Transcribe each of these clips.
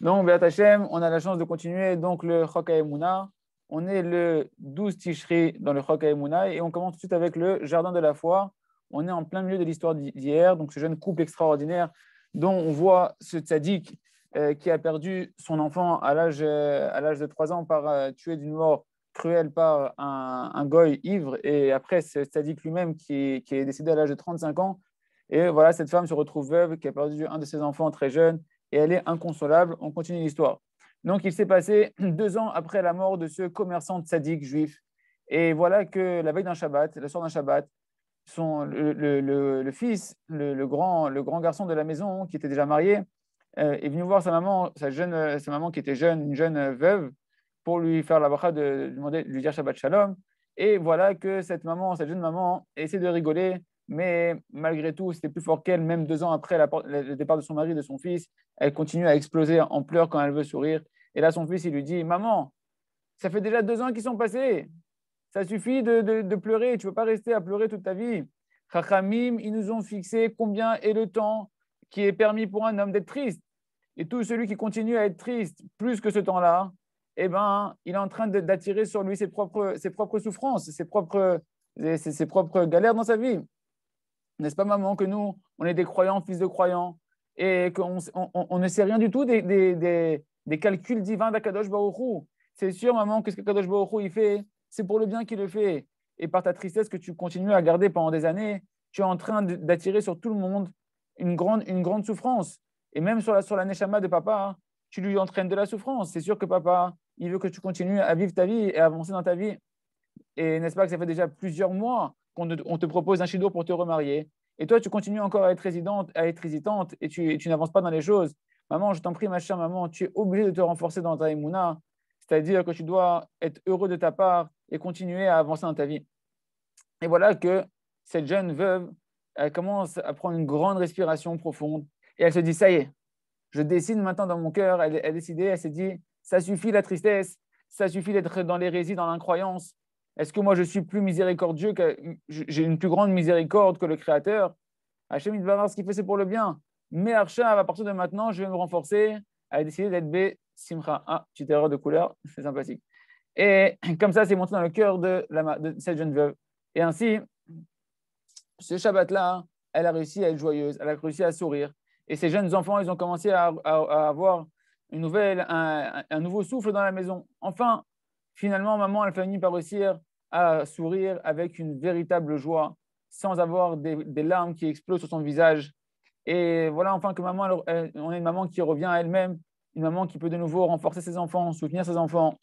Donc, Béat on a la chance de continuer donc le Chok On est le 12 Tishri dans le Chok et on commence tout de suite avec le Jardin de la foi. On est en plein milieu de l'histoire d'hier, donc ce jeune couple extraordinaire dont on voit ce tzaddik euh, qui a perdu son enfant à l'âge euh, de 3 ans par tuer euh, tué d'une mort cruelle par un, goy ivre et après ce tzaddik lui-même qui, qui est décédé à l'âge de 35 ans. Et voilà, cette femme se retrouve veuve, qui a perdu un de ses enfants très jeune et elle est inconsolable. On continue l'histoire. Donc, il s'est passé deux ans après la mort de ce commerçant sadique juif. Et voilà que la veille d'un Shabbat, la soirée d'un Shabbat, son, le, fils, le, grand, le grand garçon de la maison, qui était déjà marié, euh, est venu voir sa maman, sa, jeune, sa maman qui était jeune, une jeune veuve, pour lui faire la de, lui dire Shabbat Shalom. Et voilà que cette maman, cette jeune maman, essaie de rigoler mais malgré tout, c'était plus fort qu'elle, même deux ans après le départ de son mari, de son fils, elle continue à exploser en pleurs quand elle veut sourire. Et là, son fils, il lui dit, maman, ça fait déjà deux ans qu'ils sont passés, ça suffit de, de, pleurer, tu ne veux pas rester à pleurer toute ta vie. Chachamim, ils nous ont fixé combien est le temps qui est permis pour un homme d'être triste. Et tout celui qui continue à être triste plus que ce temps-là, eh ben, il est en train d'attirer sur lui ses propres, ses propres souffrances, ses propres, ses propres galères dans sa vie. N'est-ce pas, maman, que nous, on est des croyants, fils de croyants, et qu'on on, ne sait rien du tout des, calculs divins d'Akadosh Baoru. C'est sûr, maman, que ce qu'Akadosh Baoru il fait, c'est pour le bien qu'il le fait. Et par ta tristesse que tu continues à garder pendant des années, tu es en train d'attirer sur tout le monde une grande, une grande souffrance. Et même sur la, sur la Neshama de papa, hein, tu lui entraînes de la souffrance. C'est sûr que papa, il veut que tu continues à vivre ta vie et à avancer dans ta vie. Et n'est-ce pas que ça fait déjà plusieurs mois qu'on te propose un chido pour te remarier, et toi, tu continues encore à être, résidente, à être hésitante et tu, n'avances pas dans les choses. Maman, je t'en prie, ma chère maman, tu es obligée de te renforcer dans ta émouna, c'est-à-dire que tu dois être heureux de ta part et continuer à avancer dans ta vie. Et voilà que cette jeune veuve, elle commence à prendre une grande respiration profonde et elle se dit, ça y est, je décide maintenant dans mon cœur, elle, a décidé, elle s'est dit, ça suffit la tristesse, ça suffit d'être dans l'hérésie, dans l'incroyance, est-ce que moi je suis plus miséricordieux que j'ai une plus grande miséricorde que le Créateur Hachem, il va voir ce qu'il fait, c'est pour le bien. Mais Hachem, à partir de maintenant, je vais me renforcer à décider d'être B Simcha. Ah, petite erreur de couleur, c'est sympathique. Et comme ça, c'est monté dans le cœur de, cette jeune veuve. Et ainsi, ce Shabbat-là, elle a réussi à être joyeuse, elle a réussi à sourire. Et ces jeunes enfants, ils ont commencé à, avoir un, nouveau souffle dans la maison. Enfin, Finalement, maman, elle finit par réussir à sourire avec une véritable joie, sans avoir des, larmes qui explosent sur son visage. Et voilà enfin que maman, on est une maman qui revient à elle-même, une maman qui peut de nouveau renforcer ses enfants, soutenir ses enfants.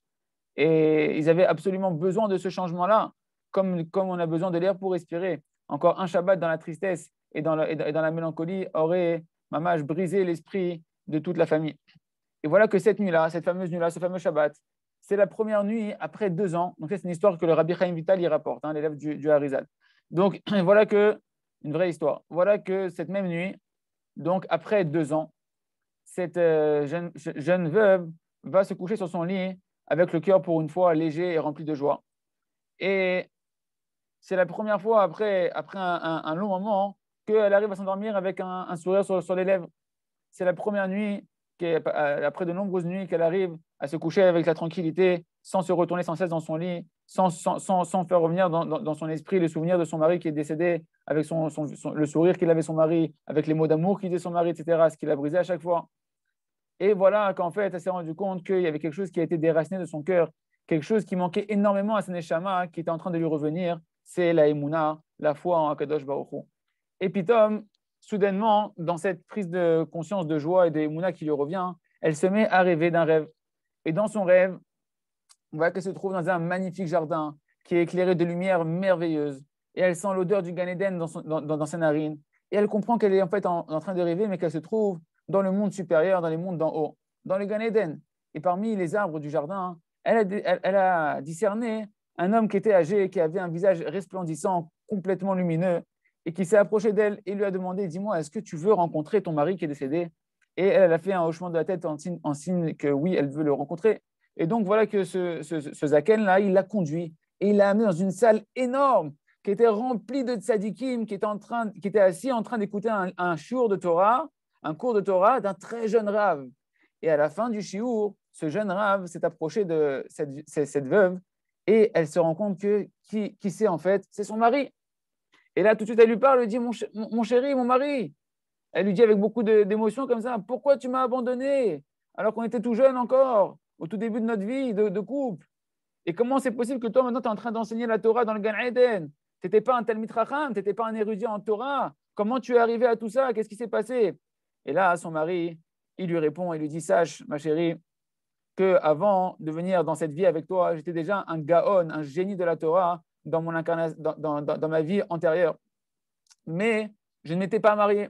Et ils avaient absolument besoin de ce changement-là, comme, on a besoin de l'air pour respirer. Encore un Shabbat dans la tristesse et dans et dans la mélancolie aurait, maman, brisé l'esprit de toute la famille. Et voilà que cette nuit-là, cette fameuse nuit-là, ce fameux Shabbat, c'est la première nuit après deux ans. Donc, c'est une histoire que le Rabbi Chaim Vital y rapporte, hein, l'élève du, du, Harizal. Donc, voilà que, une vraie histoire, voilà que cette même nuit, donc après deux ans, cette euh, jeune, veuve va se coucher sur son lit avec le cœur pour une fois léger et rempli de joie. Et c'est la première fois après, après un, long moment qu'elle arrive à s'endormir avec un, sourire sur, sur les lèvres. C'est la première nuit, euh, après de nombreuses nuits, qu'elle arrive à se coucher avec la tranquillité, sans se retourner sans cesse dans son lit, sans, sans, sans, faire revenir dans, dans, son esprit le souvenir de son mari qui est décédé, avec son, son, le sourire qu'il avait son mari, avec les mots d'amour qu'il disait son mari, etc., ce qu'il a brisé à chaque fois. Et voilà qu'en fait, elle s'est rendue compte qu'il y avait quelque chose qui a été déraciné de son cœur, quelque chose qui manquait énormément à Saneshama, qui était en train de lui revenir, c'est la Emouna, la foi en Akadosh Baruch Et puis Tom, soudainement, dans cette prise de conscience de joie et de qui lui revient, elle se met à rêver d'un rêve. Et dans son rêve, on voit qu'elle se trouve dans un magnifique jardin qui est éclairé de lumière merveilleuse. Et elle sent l'odeur du Gan dans, dans, dans, Et elle comprend qu'elle est en fait en, train de rêver, mais qu'elle se trouve dans le monde supérieur, dans les mondes d'en haut, dans le Eden. Et parmi les arbres du jardin, elle a, discerné un homme qui était âgé, qui avait un visage resplendissant, complètement lumineux, et qui s'est approché d'elle et lui a demandé, dis-moi, est-ce que tu veux rencontrer ton mari qui est décédé et elle, a fait un hochement de la tête en signe, que oui, elle veut le rencontrer. Et donc voilà que ce, Zaken-là, il l'a conduit et il l'a amené dans une salle énorme qui était remplie de tzadikim, qui était, assis en train d'écouter un, shour de Torah, un cours de Torah d'un très jeune rave. Et à la fin du shiur, ce jeune rave s'est approché de cette, veuve et elle se rend compte que qui, qui c'est en fait C'est son mari. Et là, tout de suite, elle lui parle, elle lui dit Mon, mon chéri, mon mari, elle lui dit avec beaucoup d'émotion comme ça, pourquoi tu m'as abandonné alors qu'on était tout jeune encore, au tout début de notre vie de, couple Et comment c'est possible que toi maintenant tu es en train d'enseigner la Torah dans le Gan Eden Tu n'étais pas un tel Racham, tu n'étais pas un érudit en Torah. Comment tu es arrivé à tout ça Qu'est-ce qui s'est passé Et là, son mari, il lui répond, il lui dit, sache ma chérie, que avant de venir dans cette vie avec toi, j'étais déjà un gaon, un génie de la Torah dans, mon dans ma vie antérieure. Mais je ne m'étais pas marié.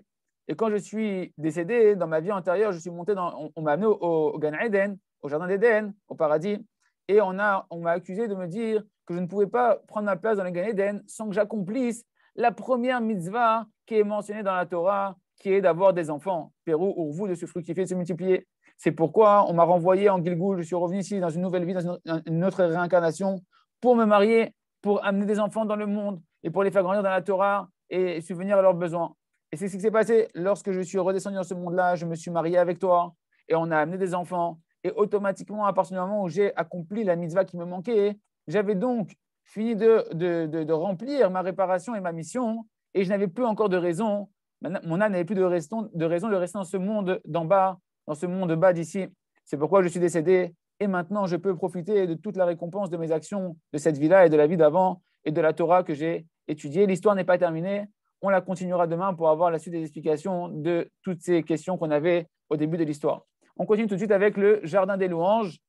Et quand je suis décédé, dans ma vie antérieure, je suis monté on, m'a amené au, Ghana Gan Eden, au jardin d'Eden, au paradis, et on m'a accusé de me dire que je ne pouvais pas prendre ma place dans le Gan Eden sans que j'accomplisse la première mitzvah qui est mentionnée dans la Torah, qui est d'avoir des enfants, Pérou ou vous, de se fructifier, de se multiplier. C'est pourquoi on m'a renvoyé en Gilgul. je suis revenu ici dans une nouvelle vie, dans une autre réincarnation, pour me marier, pour amener des enfants dans le monde et pour les faire grandir dans la Torah et subvenir à leurs besoins. Et c'est ce qui s'est passé. Lorsque je suis redescendu dans ce monde-là, je me suis marié avec toi et on a amené des enfants. Et automatiquement, à partir du moment où j'ai accompli la mitzvah qui me manquait, j'avais donc fini de, remplir ma réparation et ma mission et je n'avais plus encore de raison. Mon âme n'avait plus de, raison de raison de rester dans ce monde d'en bas, dans ce monde bas d'ici. C'est pourquoi je suis décédé et maintenant je peux profiter de toute la récompense de mes actions, de cette vie-là et de la vie d'avant et de la Torah que j'ai étudiée. L'histoire n'est pas terminée. On la continuera demain pour avoir la suite des explications de toutes ces questions qu'on avait au début de l'histoire. On continue tout de suite avec le jardin des louanges.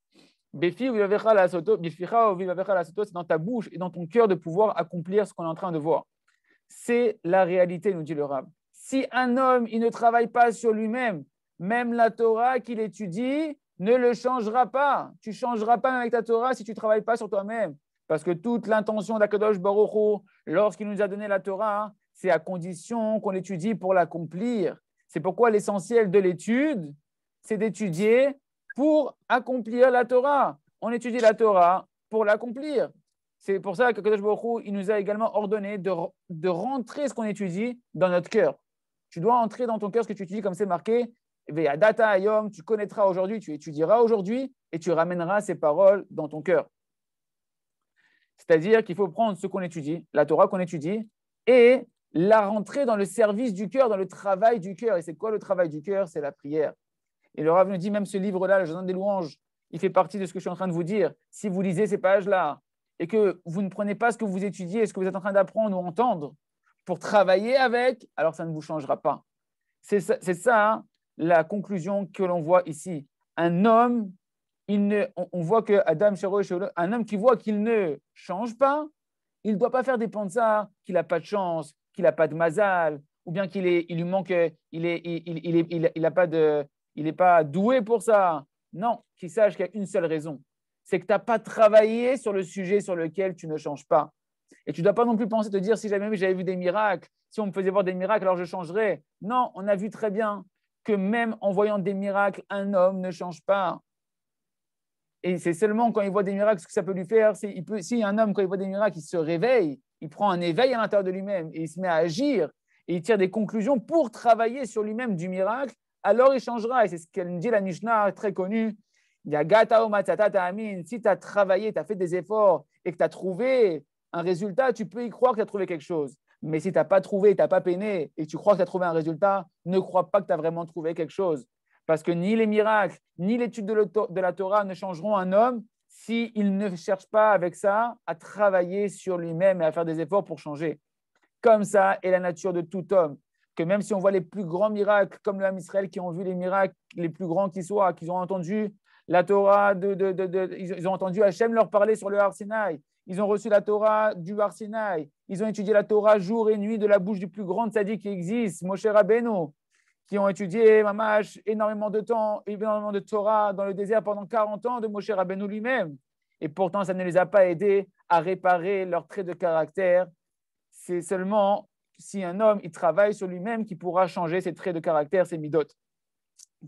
la C'est dans ta bouche et dans ton cœur de pouvoir accomplir ce qu'on est en train de voir. C'est la réalité, nous dit le Rab. Si un homme, il ne travaille pas sur lui-même, même la Torah qu'il étudie ne le changera pas. Tu changeras pas avec ta Torah si tu ne travailles pas sur toi-même. Parce que toute l'intention d'Akadosh Baruch Lorsqu'il nous a donné la Torah, hein, c'est à condition qu'on étudie pour l'accomplir. C'est pourquoi l'essentiel de l'étude, c'est d'étudier pour accomplir la Torah. On étudie la Torah pour l'accomplir. C'est pour ça que Kadosh Baruch il nous a également ordonné de, rentrer ce qu'on étudie dans notre cœur. Tu dois entrer dans ton cœur ce que tu étudies, comme c'est marqué data ayom, tu connaîtras aujourd'hui, tu étudieras aujourd'hui et tu ramèneras ces paroles dans ton cœur. C'est-à-dire qu'il faut prendre ce qu'on étudie, la Torah qu'on étudie, et la rentrer dans le service du cœur, dans le travail du cœur. Et c'est quoi le travail du cœur C'est la prière. Et le Rav nous dit, même ce livre-là, le Jardin des louanges, il fait partie de ce que je suis en train de vous dire. Si vous lisez ces pages-là et que vous ne prenez pas ce que vous étudiez, ce que vous êtes en train d'apprendre ou d'entendre pour travailler avec, alors ça ne vous changera pas. C'est ça, hein, la conclusion que l'on voit ici. Un homme on, voit que Adam un homme qui voit qu'il ne change pas, il ne doit pas faire des ça qu'il n'a pas de chance, qu'il n'a pas de mazal, ou bien qu'il est, il lui manque, il est, il, pas de, il n'est pas doué pour ça. Non, qu'il sache qu'il y a une seule raison, c'est que tu n'as pas travaillé sur le sujet sur lequel tu ne changes pas. Et tu ne dois pas non plus penser te dire si jamais j'avais vu des miracles, si on me faisait voir des miracles, alors je changerais. Non, on a vu très bien que même en voyant des miracles, un homme ne change pas. Et c'est seulement quand il voit des miracles que ça peut lui faire. Il peut, si un homme, quand il voit des miracles, il se réveille, il prend un éveil à l'intérieur de lui-même et il se met à agir et il tire des conclusions pour travailler sur lui-même du miracle, alors il changera. Et c'est ce qu'elle nous dit la Mishnah très connue. Si tu as travaillé, tu as fait des efforts et que tu as trouvé un résultat, tu peux y croire que tu as trouvé quelque chose. Mais si tu n'as pas trouvé, tu n'as pas peiné et tu crois que tu as trouvé un résultat, ne crois pas que tu as vraiment trouvé quelque chose. Parce que ni les miracles, ni l'étude de la Torah ne changeront un homme s'il ne cherche pas avec ça à travailler sur lui-même et à faire des efforts pour changer. Comme ça est la nature de tout homme. Que même si on voit les plus grands miracles, comme le Israël qui ont vu les miracles les plus grands qui soient, qu'ils ont entendu la Torah, ils ont entendu Hachem leur parler sur le Har Ils ont reçu la Torah du Har Ils ont étudié la Torah jour et nuit de la bouche du plus grand sadi qui existe, Moshe Rabbeinu qui ont étudié Mamash énormément de temps, énormément de Torah dans le désert pendant 40 ans de Moshe Rabbeinu lui-même. Et pourtant, ça ne les a pas aidés à réparer leurs traits de caractère. C'est seulement si un homme il travaille sur lui-même qu'il pourra changer ses traits de caractère, ses Midot.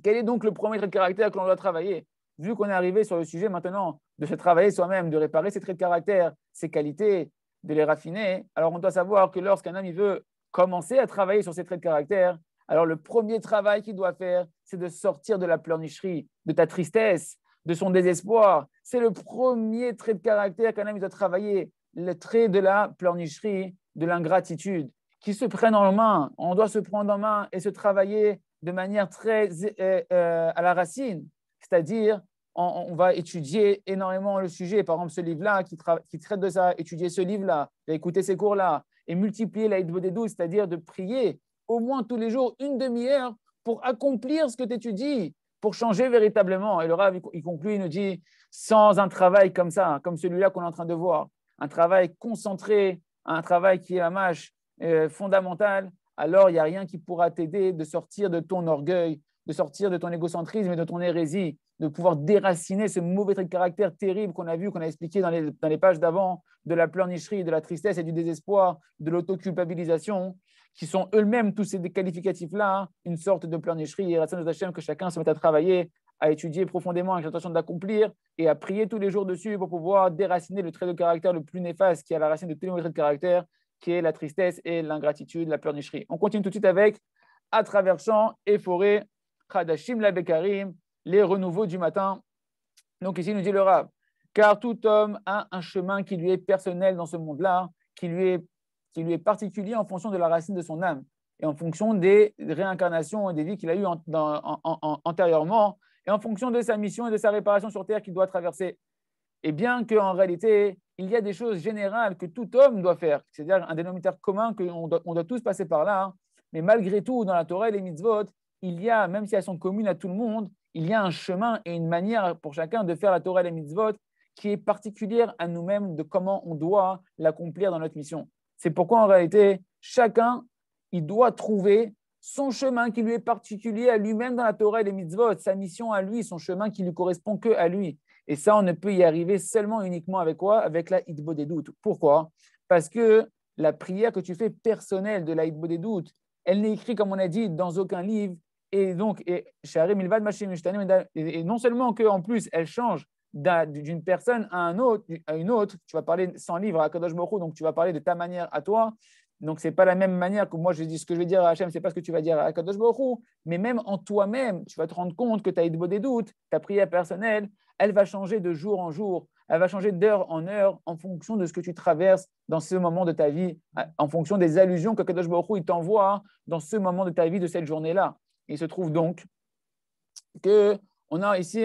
Quel est donc le premier trait de caractère que l'on doit travailler Vu qu'on est arrivé sur le sujet maintenant de se travailler soi-même, de réparer ses traits de caractère, ses qualités, de les raffiner, alors on doit savoir que lorsqu'un homme il veut commencer à travailler sur ses traits de caractère, alors le premier travail qu'il doit faire, c'est de sortir de la pleurnicherie, de ta tristesse, de son désespoir. C'est le premier trait de caractère qu'un homme doit travailler, le trait de la pleurnicherie, de l'ingratitude, qui se prennent en main. On doit se prendre en main et se travailler de manière très euh, euh, à la racine, c'est-à-dire on, va étudier énormément le sujet. Par exemple, ce livre-là qui, traite de ça, étudier ce livre-là, écouter ces cours-là et multiplier la des douze, c'est-à-dire de prier au moins tous les jours une demi-heure pour accomplir ce que tu étudies, pour changer véritablement. Et le Rav, il conclut, il nous dit, sans un travail comme ça, comme celui-là qu'on est en train de voir, un travail concentré, un travail qui est la mâche fondamentale euh, fondamental, alors il n'y a rien qui pourra t'aider de sortir de ton orgueil, de sortir de ton égocentrisme et de ton hérésie, de pouvoir déraciner ce mauvais trait de caractère terrible qu'on a vu, qu'on a expliqué dans les, dans les pages d'avant, de la pleurnicherie, de la tristesse et du désespoir, de l'autoculpabilisation, qui sont eux-mêmes tous ces qualificatifs-là, hein, une sorte de pleurnicherie et de que chacun se mette à travailler, à étudier profondément avec l'intention d'accomplir et à prier tous les jours dessus pour pouvoir déraciner le trait de caractère le plus néfaste qui a la racine de tous les traits de caractère, qui est la tristesse et l'ingratitude, la pleurnicherie. On continue tout de suite avec à traversant et forêt, Khadashim la Bekarim, les renouveaux du matin. Donc ici, nous dit le Rav, car tout homme a un chemin qui lui est personnel dans ce monde-là, qui lui est qui lui est particulier en fonction de la racine de son âme et en fonction des réincarnations et des vies qu'il a eues antérieurement et en fonction de sa mission et de sa réparation sur terre qu'il doit traverser. Et bien qu'en réalité, il y a des choses générales que tout homme doit faire, c'est-à-dire un dénominateur commun qu'on doit, tous passer par là, hein. mais malgré tout, dans la Torah et les mitzvot, il y a, même si elles sont communes à tout le monde, il y a un chemin et une manière pour chacun de faire la Torah et les mitzvot qui est particulière à nous-mêmes de comment on doit l'accomplir dans notre mission. C'est pourquoi en réalité, chacun, il doit trouver son chemin qui lui est particulier à lui-même dans la Torah et les mitzvot, sa mission à lui, son chemin qui lui correspond que à lui. Et ça, on ne peut y arriver seulement uniquement avec quoi Avec la hitbo des doutes. Pourquoi Parce que la prière que tu fais personnelle de la hitbo des doutes, elle n'est écrite, comme on a dit, dans aucun livre. Et donc, et, et non seulement qu'en plus, elle change d'une personne à, autre, à une autre, tu vas parler sans livre à Kadosh Baruch donc tu vas parler de ta manière à toi. Donc, ce n'est pas la même manière que moi, je dis ce que je vais dire à Hachem, ce n'est pas ce que tu vas dire à Kadosh Baruch mais même en toi-même, tu vas te rendre compte que tu as des doutes, ta prière personnelle, elle va changer de jour en jour, elle va changer d'heure en heure en fonction de ce que tu traverses dans ce moment de ta vie, en fonction des allusions que Kadosh il t'envoie dans ce moment de ta vie, de cette journée-là. Il se trouve donc que on a ici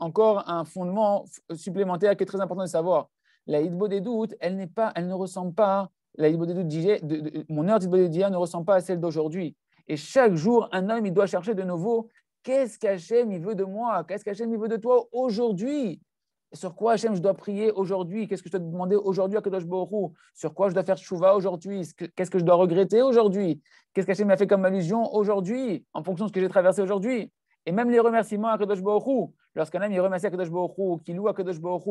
encore un fondement supplémentaire qui est très important de savoir. La hitbo des doutes, elle, ne ressemble pas, ne ressemble pas à celle d'aujourd'hui. Et chaque jour, un homme, il doit chercher de nouveau qu'est-ce qu'Hachem, il veut de moi Qu'est-ce qu'Hachem, il veut de toi aujourd'hui sur quoi Hachem je dois prier aujourd'hui Qu'est-ce que je dois demander aujourd'hui à Kadosh Borou Sur quoi je dois faire chouva aujourd'hui Qu'est-ce que je dois regretter aujourd'hui Qu'est-ce qu'Hachem m'a fait comme allusion aujourd'hui En fonction de ce que j'ai traversé aujourd'hui et même les remerciements à Kadosh Baruch lorsqu'un homme il remercie à Kadosh Baruch qui loue à Kadosh Baruch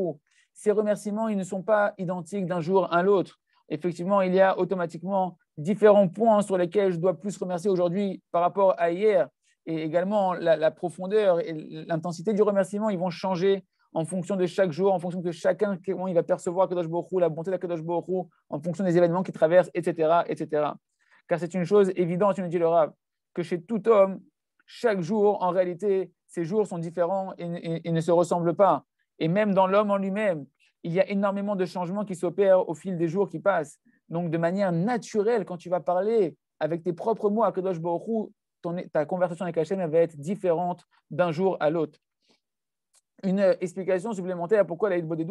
ces remerciements, ils ne sont pas identiques d'un jour à l'autre. Effectivement, il y a automatiquement différents points sur lesquels je dois plus remercier aujourd'hui par rapport à hier. Et également, la, profondeur et l'intensité du remerciement, ils vont changer en fonction de chaque jour, en fonction de chacun, comment il va percevoir Kadosh la bonté de Kadosh Baruch en fonction des événements qu'il traverse, etc., etc. Car c'est une chose évidente, nous dit le que chez tout homme, chaque jour, en réalité, ces jours sont différents et, ne se ressemblent pas. Et même dans l'homme en lui-même, il y a énormément de changements qui s'opèrent au fil des jours qui passent. Donc, de manière naturelle, quand tu vas parler avec tes propres mots à Kadosh Baruch ta conversation avec Hachem va être différente d'un jour à l'autre. Une explication supplémentaire pourquoi la des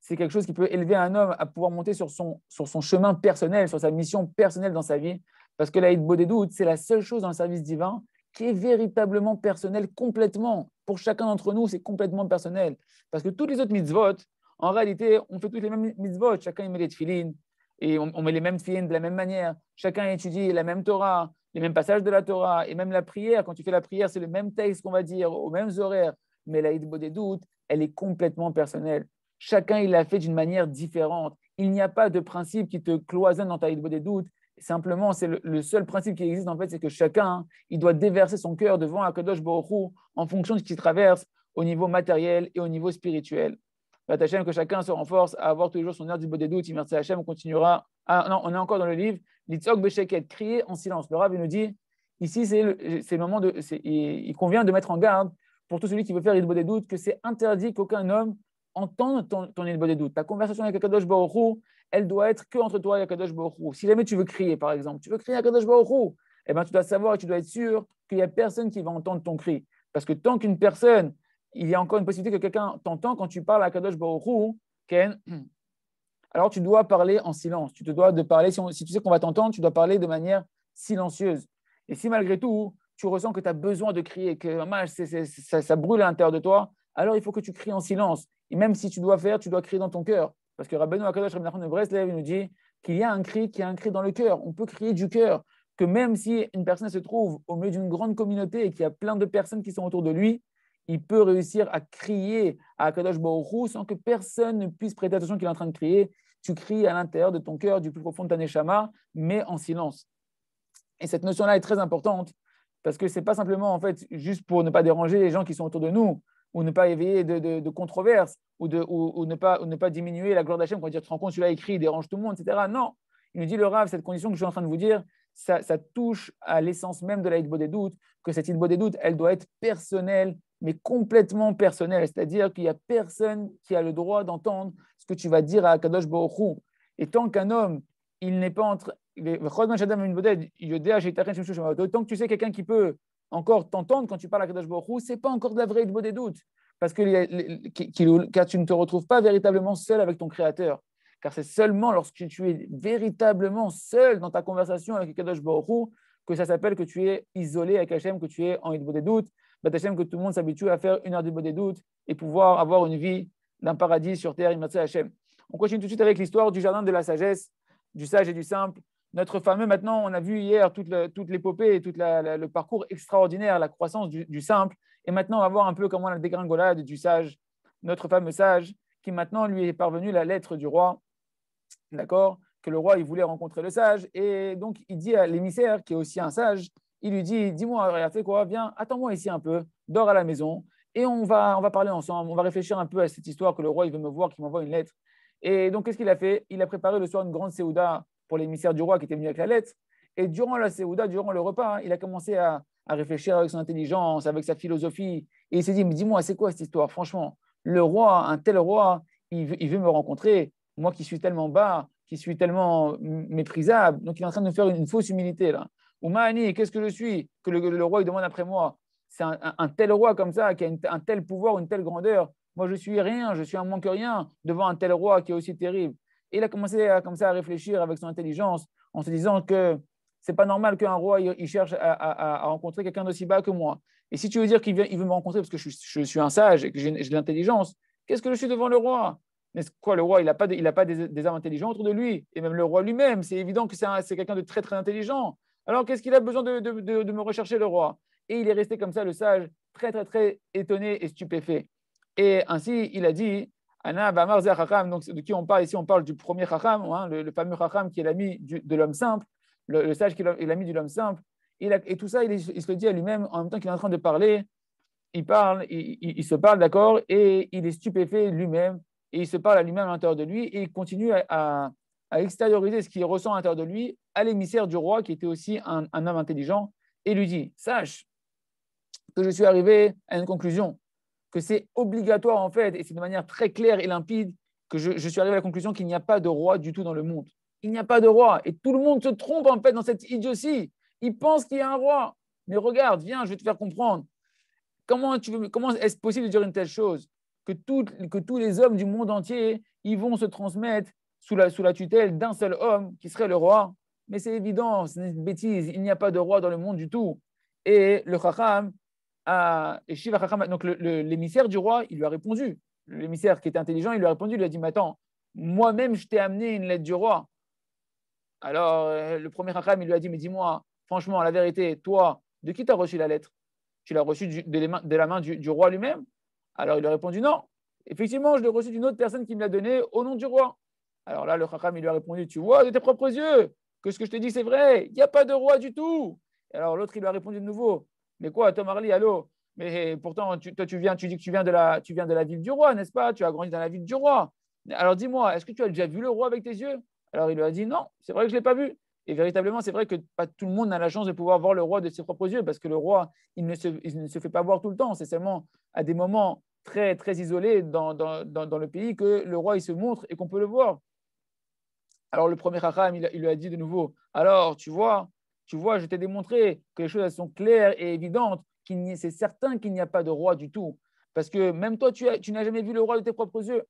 c'est quelque chose qui peut élever un homme à pouvoir monter sur son, sur son chemin personnel, sur sa mission personnelle dans sa vie. Parce que la des c'est la seule chose dans le service divin qui est véritablement personnel complètement. Pour chacun d'entre nous, c'est complètement personnel. Parce que toutes les autres mitzvot, en réalité, on fait toutes les mêmes mitzvot. Chacun il met les tefilines et on, met les mêmes tefilines de la même manière. Chacun étudie la même Torah, les mêmes passages de la Torah et même la prière. Quand tu fais la prière, c'est le même texte qu'on va dire, aux mêmes horaires. Mais la Hidbo des doutes, elle est complètement personnelle. Chacun, il l'a fait d'une manière différente. Il n'y a pas de principe qui te cloisonne dans ta Hidbo des doutes Simplement, c'est le, seul principe qui existe en fait, c'est que chacun, hein, il doit déverser son cœur devant Akadosh Baruch en fonction de ce qu'il traverse au niveau matériel et au niveau spirituel. Hachem, que chacun se renforce à avoir toujours son air du beau des doutes. Merci Hachem, on continuera. Ah non, on est encore dans le livre. Litzok Besheket, crier en silence. Le Rav, il nous dit, ici, c'est le, moment de. Il, convient de mettre en garde pour tout celui qui veut faire une des doutes que c'est interdit qu'aucun homme entende ton, Ilbo des doutes. Ta conversation avec Akadosh Baruch elle doit être que entre toi et Akadosh Baruch Si jamais tu veux crier, par exemple, tu veux crier Akadosh Baruch eh ben, tu dois savoir et tu dois être sûr qu'il n'y a personne qui va entendre ton cri. Parce que tant qu'une personne, il y a encore une possibilité que quelqu'un t'entend quand tu parles à Kadosh Baruch Ken, alors tu dois parler en silence. Tu te dois de parler, si, tu sais qu'on va t'entendre, tu dois parler de manière silencieuse. Et si malgré tout, tu ressens que tu as besoin de crier, que ça, ça brûle à l'intérieur de toi, alors il faut que tu cries en silence. Et même si tu dois faire, tu dois crier dans ton cœur. Parce que Rabbeinu Akadosh Rabbeinu de Breslev, nous dit qu'il y a un cri qui est un cri dans le cœur. On peut crier du cœur, que même si une personne se trouve au milieu d'une grande communauté et qu'il y a plein de personnes qui sont autour de lui, il peut réussir à crier à Akadosh Borou sans que personne ne puisse prêter attention qu'il est en train de crier. Tu cries à l'intérieur de ton cœur, du plus profond de ta neshama, mais en silence. Et cette notion-là est très importante parce que ce n'est pas simplement en fait juste pour ne pas déranger les gens qui sont autour de nous, ou ne pas éveiller de, de, controverses, ou, de, ou, ne pas, ne pas diminuer la gloire d'Hachem, quand dire, tu te rends compte, celui-là écrit, il dérange tout le monde, etc. Non, il nous dit le Rav, cette condition que je suis en train de vous dire, ça, touche à l'essence même de la hitbo des doutes, que cette hitbo des doutes, elle doit être personnelle, mais complètement personnelle, c'est-à-dire qu'il n'y a personne qui a le droit d'entendre ce que tu vas dire à Kadosh Baruch Et tant qu'un homme, il n'est pas entre... Tant que tu sais quelqu'un qui peut encore t'entendre quand tu parles à Kadosh Baruch c'est pas encore de la vraie Ilbo des doutes, parce que car tu ne te retrouves pas véritablement seul avec ton Créateur, car c'est seulement lorsque tu es véritablement seul dans ta conversation avec Kadosh Baruch que ça s'appelle que tu es isolé avec Hachem, que tu es en Ilbo des doutes, Hachem que tout le monde s'habitue à faire une heure Beau des doutes et pouvoir avoir une vie d'un paradis sur terre, à Hachem. On continue tout de suite avec l'histoire du jardin de la sagesse, du sage et du simple notre fameux, maintenant, on a vu hier toute l'épopée tout le parcours extraordinaire, la croissance du, simple. Et maintenant, on va voir un peu comment la dégringolade du sage, notre fameux sage, qui maintenant lui est parvenu la lettre du roi, d'accord Que le roi, il voulait rencontrer le sage. Et donc, il dit à l'émissaire, qui est aussi un sage, il lui dit Dis-moi, regardez quoi, viens, attends-moi ici un peu, dors à la maison, et on va, on va parler ensemble, on va réfléchir un peu à cette histoire que le roi, il veut me voir, qu'il m'envoie une lettre. Et donc, qu'est-ce qu'il a fait Il a préparé le soir une grande séouda pour l'émissaire du roi qui était venu avec la lettre. Et durant la Séouda, durant le repas, hein, il a commencé à, réfléchir avec son intelligence, avec sa philosophie. Et il s'est dit, mais dis-moi, c'est quoi cette histoire Franchement, le roi, un tel roi, il veut, me rencontrer. Moi qui suis tellement bas, qui suis tellement méprisable. Donc il est en train de me faire une, fausse humilité là. Oumani, qu'est-ce que je suis Que le, roi il demande après moi. C'est un, tel roi comme ça, qui a un tel pouvoir, une telle grandeur. Moi, je suis rien, je suis un que rien devant un tel roi qui est aussi terrible il a commencé à, comme à réfléchir avec son intelligence en se disant que c'est pas normal qu'un roi il, cherche à, rencontrer quelqu'un d'aussi bas que moi. Et si tu veux dire qu'il veut, me rencontrer parce que je, suis un sage et que j'ai de l'intelligence, qu'est-ce que je suis devant le roi quoi, le roi, il n'a pas, des, des, armes intelligentes autour de lui. Et même le roi lui-même, c'est évident que c'est quelqu'un de très, très intelligent. Alors, qu'est-ce qu'il a besoin de, de, me rechercher, le roi Et il est resté comme ça, le sage, très, très, très étonné et stupéfait. Et ainsi, il a dit donc, de qui on parle ici On parle du premier Chacham, hein, le, fameux Chacham qui est l'ami de l'homme simple, le, sage qui est l'ami de l'homme simple. et tout ça, il, se le dit à lui-même en même temps qu'il est en train de parler. Il parle, il, se parle, d'accord, et il est stupéfait lui-même, et il se parle à lui-même à l'intérieur de lui, et il continue à, à, extérioriser ce qu'il ressent à l'intérieur de lui à l'émissaire du roi, qui était aussi un, un homme intelligent, et lui dit Sache que je suis arrivé à une conclusion que c'est obligatoire en fait, et c'est de manière très claire et limpide que je, suis arrivé à la conclusion qu'il n'y a pas de roi du tout dans le monde. Il n'y a pas de roi. Et tout le monde se trompe en fait dans cette idiotie. Il pense qu'il y a un roi. Mais regarde, viens, je vais te faire comprendre. Comment, est-ce possible de dire une telle chose que, tous les hommes du monde entier, ils vont se transmettre sous la, tutelle d'un seul homme qui serait le roi Mais c'est évident, c'est une bêtise. Il n'y a pas de roi dans le monde du tout. Et le Chacham, à Donc l'émissaire du roi, il lui a répondu. L'émissaire qui était intelligent, il lui a répondu, il lui a dit, mais attends, moi-même, je t'ai amené une lettre du roi. Alors euh, le premier Hakam, il lui a dit, mais dis-moi, franchement, la vérité, toi, de qui t'as reçu la lettre Tu l'as reçue de, la main du, roi lui-même Alors il lui a répondu, non. Effectivement, je l'ai reçue d'une autre personne qui me l'a donnée au nom du roi. Alors là, le Hakam, il lui a répondu, tu vois de tes propres yeux que ce que je te dis, c'est vrai. Il n'y a pas de roi du tout. Alors l'autre, il lui a répondu de nouveau, mais quoi, Tom Harley, allô Mais eh, pourtant, toi, tu viens, tu dis que tu viens de la, tu viens de la ville du roi, n'est-ce pas Tu as grandi dans la ville du roi. Alors dis-moi, est-ce que tu as déjà vu le roi avec tes yeux Alors il lui a dit non, c'est vrai que je ne l'ai pas vu. Et véritablement, c'est vrai que pas tout le monde a la chance de pouvoir voir le roi de ses propres yeux, parce que le roi, il ne se, fait pas voir tout le temps. C'est seulement à des moments très, très isolés dans, le pays que le roi, il se montre et qu'on peut le voir. Alors le premier Hacham, il, lui a dit de nouveau, alors tu vois, tu vois, je t'ai démontré que les choses sont claires et évidentes, c'est certain qu'il n'y a pas de roi du tout. Parce que même toi, tu, n'as jamais vu le roi de tes propres yeux.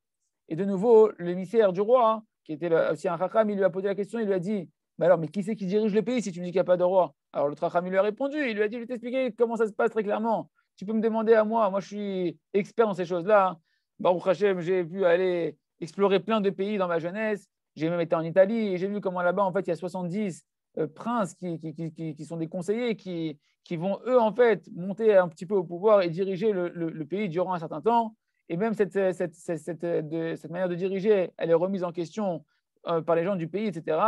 Et de nouveau, l'émissaire du roi, hein, qui était aussi un racham, il lui a posé la question, il lui a dit, mais alors, mais qui c'est qui dirige le pays si tu me dis qu'il n'y a pas de roi Alors le racham il lui a répondu, il lui a dit, je vais t'expliquer comment ça se passe très clairement. Tu peux me demander à moi, moi je suis expert dans ces choses-là. Hein. Baruch Hashem, j'ai pu aller explorer plein de pays dans ma jeunesse. J'ai même été en Italie et j'ai vu comment là-bas, en fait, il y a 70 euh, princes qui, sont des conseillers qui, vont, eux, en fait, monter un petit peu au pouvoir et diriger le, pays durant un certain temps. Et même cette, manière de diriger, elle est remise en question euh, par les gens du pays, etc.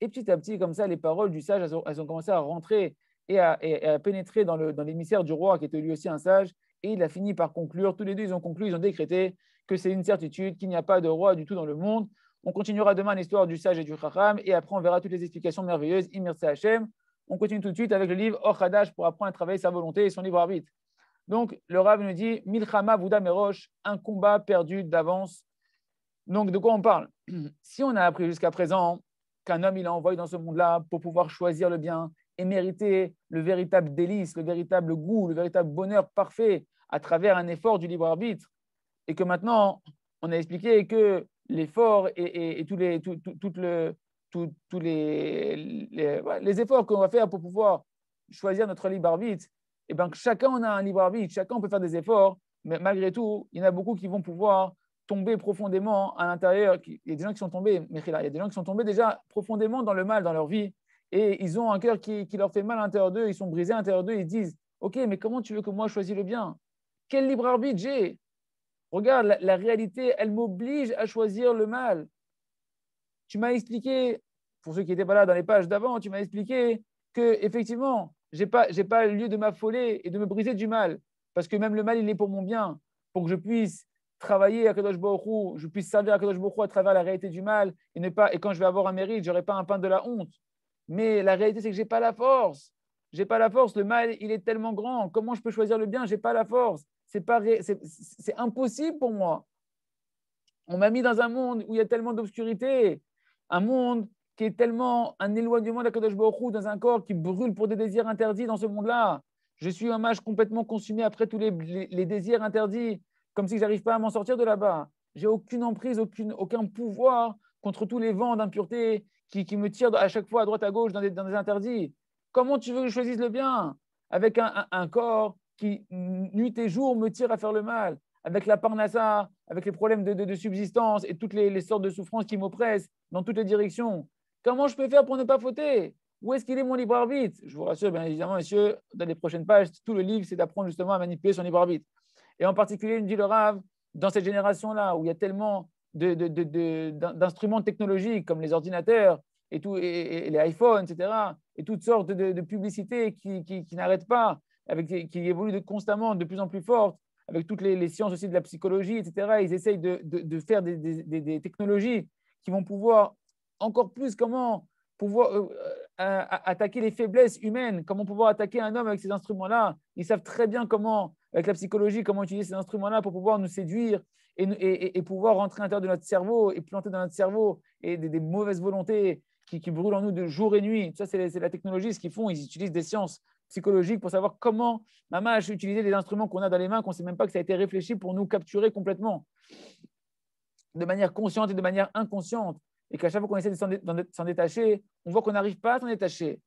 Et petit à petit, comme ça, les paroles du sage, elles ont, commencé à rentrer et à, pénétrer dans l'émissaire du roi, qui était lui aussi un sage. Et il a fini par conclure, tous les deux, ils ont conclu, ils ont décrété que c'est une certitude, qu'il n'y a pas de roi du tout dans le monde, on continuera demain l'histoire du sage et du kharam et après on verra toutes les explications merveilleuses. Imir On continue tout de suite avec le livre Hadash pour apprendre à travailler sa volonté et son libre arbitre. Donc le Rav nous dit Milchama Bouddha Merosh, un combat perdu d'avance. Donc de quoi on parle Si on a appris jusqu'à présent qu'un homme il a envoyé dans ce monde-là pour pouvoir choisir le bien et mériter le véritable délice, le véritable goût, le véritable bonheur parfait à travers un effort du libre arbitre, et que maintenant on a expliqué que l'effort et, tous les, les, les, efforts qu'on va faire pour pouvoir choisir notre libre arbitre, et eh ben, chacun on a un libre arbitre, chacun peut faire des efforts, mais malgré tout, il y en a beaucoup qui vont pouvoir tomber profondément à l'intérieur. Il y a des gens qui sont tombés, il y a des gens qui sont tombés déjà profondément dans le mal dans leur vie, et ils ont un cœur qui, qui leur fait mal à l'intérieur d'eux, ils sont brisés à l'intérieur d'eux, ils disent, ok, mais comment tu veux que moi choisisse le bien Quel libre arbitre j'ai Regarde, la, réalité, elle m'oblige à choisir le mal. Tu m'as expliqué, pour ceux qui n'étaient pas là dans les pages d'avant, tu m'as expliqué que effectivement, j'ai pas, j'ai pas lieu de m'affoler et de me briser du mal, parce que même le mal, il est pour mon bien, pour que je puisse travailler à Kadosh Baruch je puisse servir à Kadosh Baruch à travers la réalité du mal et pas et quand je vais avoir un mérite, j'aurai pas un pain de la honte. Mais la réalité c'est que j'ai pas la force. n'ai pas la force, le mal, il est tellement grand. Comment je peux choisir le bien J'ai pas la force c'est impossible pour moi. On m'a mis dans un monde où il y a tellement d'obscurité, un monde qui est tellement un éloignement d'Akadosh Baruch dans un corps qui brûle pour des désirs interdits dans ce monde-là. Je suis un mage complètement consumé après tous les, désirs interdits, comme si je n'arrive pas à m'en sortir de là-bas. J'ai aucune emprise, aucun pouvoir contre tous les vents d'impureté qui, me tirent à chaque fois à droite à gauche dans des, interdits. Comment tu veux que je choisisse le bien avec un corps qui, mm, nuit et jour, me tire à faire le mal, avec la parnassa, avec les problèmes de, de, subsistance et toutes les, sortes de souffrances qui m'oppressent dans toutes les directions. Comment je peux faire pour ne pas fauter où est-ce qu'il est mon libre arbitre Je vous rassure, bien évidemment, messieurs, dans les prochaines pages, tout le livre, c'est d'apprendre justement à manipuler son libre arbitre. Et en particulier, nous dit le Rave, dans cette génération-là, où il y a tellement d'instruments technologiques comme les ordinateurs et, tout, et, les iPhones, etc., et toutes sortes de, publicités qui, qui n'arrêtent pas, avec, qui évolue constamment, de plus en plus forte. avec toutes les, sciences aussi de la psychologie, etc. Ils essayent de, faire des, technologies qui vont pouvoir encore plus comment pouvoir euh, euh, attaquer les faiblesses humaines, comment pouvoir attaquer un homme avec ces instruments-là. Ils savent très bien comment, avec la psychologie, comment utiliser ces instruments-là pour pouvoir nous séduire et, pouvoir rentrer à l'intérieur de notre cerveau et planter dans notre cerveau et des, mauvaises volontés qui, qui, brûlent en nous de jour et nuit. Ça, c'est la technologie, ce qu'ils font. Ils utilisent des sciences psychologique pour savoir comment maman a utilisé les instruments qu'on a dans les mains, qu'on ne sait même pas que ça a été réfléchi pour nous capturer complètement, de manière consciente et de manière inconsciente. Et qu'à chaque fois qu'on essaie de s'en détacher, on voit qu'on n'arrive pas à s'en détacher.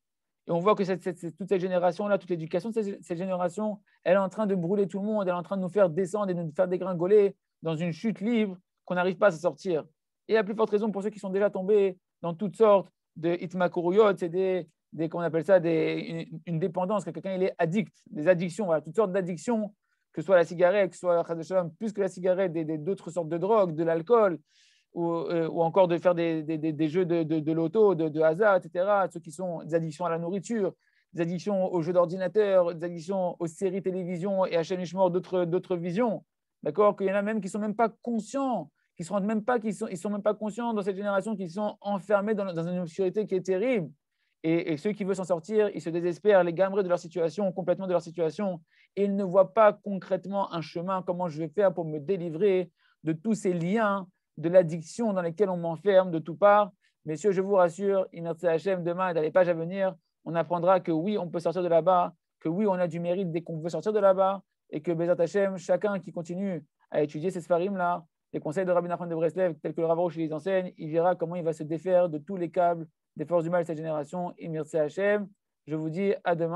Et on voit que toute cette génération-là, toute l'éducation de cette, génération, elle est en train de brûler tout le monde, elle est en train de nous faire descendre et de nous faire dégringoler dans une chute libre qu'on n'arrive pas à se sortir. Et la plus forte raison pour ceux qui sont déjà tombés dans toutes sortes de hitmakuruyot, c'est des des qu'on appelle ça une, dépendance, que quelqu'un il est addict, des addictions, voilà, toutes sortes d'addictions, que ce soit la cigarette, que ce soit plus que la cigarette, des, des, d'autres sortes de drogues, de l'alcool, ou, euh, ou encore de faire des, des jeux de, de, de loto, de, hasard, etc. Ceux qui sont des addictions à la nourriture, des addictions aux jeux d'ordinateur, des addictions aux séries télévision et à chaîne d'autres, d'autres visions. D'accord Qu'il y en a même qui ne sont même pas conscients, qui ne se rendent même pas, sont, sont même pas conscients dans cette génération, qui sont enfermés dans une obscurité qui est terrible. Et, ceux qui veulent s'en sortir, ils se désespèrent, les gambrés de leur situation, complètement de leur situation. Et ils ne voient pas concrètement un chemin, comment je vais faire pour me délivrer de tous ces liens, de l'addiction dans lesquels on m'enferme de tout part. Messieurs, je vous rassure, HM demain et dans les pages à venir, on apprendra que oui, on peut sortir de là-bas, que oui, on a du mérite dès qu'on veut sortir de là-bas, et que Bézart HM, chacun qui continue à étudier ces farim là les conseils de Rabbi Nachman de Breslev, tels que le Rav les enseigne, il verra comment il va se défaire de tous les câbles des forces du mal de sa génération. Imirtse Hachem, je vous dis à demain.